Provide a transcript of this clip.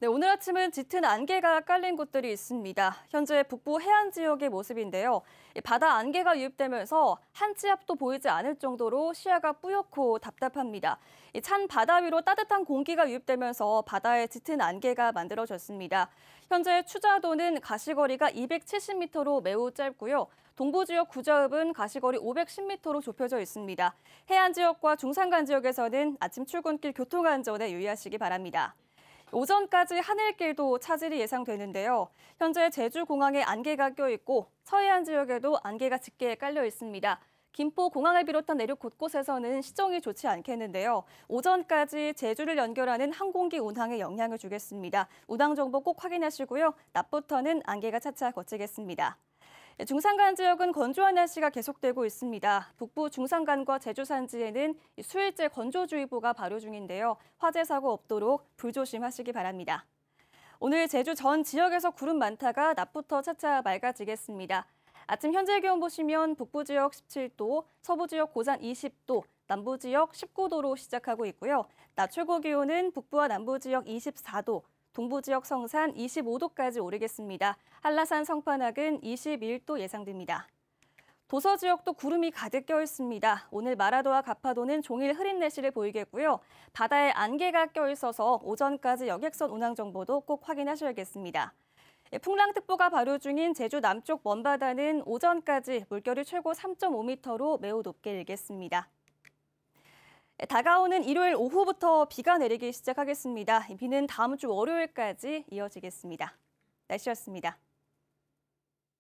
네, 오늘 아침은 짙은 안개가 깔린 곳들이 있습니다. 현재 북부 해안 지역의 모습인데요. 바다 안개가 유입되면서 한치 앞도 보이지 않을 정도로 시야가 뿌옇고 답답합니다. 찬 바다 위로 따뜻한 공기가 유입되면서 바다에 짙은 안개가 만들어졌습니다. 현재 추자도는 가시거리가 270m로 매우 짧고요. 동부 지역 구자읍은 가시거리 510m로 좁혀져 있습니다. 해안 지역과 중산간 지역에서는 아침 출근길 교통 안전에 유의하시기 바랍니다. 오전까지 하늘길도 차질이 예상되는데요. 현재 제주공항에 안개가 껴있고 서해안 지역에도 안개가 짙게 깔려 있습니다. 김포 공항을 비롯한 내륙 곳곳에서는 시정이 좋지 않겠는데요. 오전까지 제주를 연결하는 항공기 운항에 영향을 주겠습니다. 운항 정보 꼭 확인하시고요. 낮부터는 안개가 차차 걷히겠습니다. 네, 중산간 지역은 건조한 날씨가 계속되고 있습니다. 북부 중산간과 제주 산지에는 수일째 건조주의보가 발효 중인데요. 화재 사고 없도록 불조심하시기 바랍니다. 오늘 제주 전 지역에서 구름 많다가 낮부터 차차 맑아지겠습니다. 아침 현재 기온 보시면 북부 지역 17도, 서부 지역 고산 20도, 남부 지역 19도로 시작하고 있고요. 낮 최고 기온은 북부와 남부 지역 24도, 동부 지역 성산 25도까지 오르겠습니다. 한라산 성판악은 21도 예상됩니다. 도서 지역도 구름이 가득 껴 있습니다. 오늘 마라도와 가파도는 종일 흐린 날씨를 보이겠고요. 바다에 안개가 껴 있어서 오전까지 여객선 운항 정보도 꼭 확인하셔야겠습니다. 예, 풍랑특보가 발효 중인 제주 남쪽 먼바다는 오전까지 물결이 최고 3.5m로 매우 높게 일겠습니다. 예, 다가오는 일요일 오후부터 비가 내리기 시작하겠습니다. 비는 다음 주 월요일까지 이어지겠습니다. 날씨였습니다.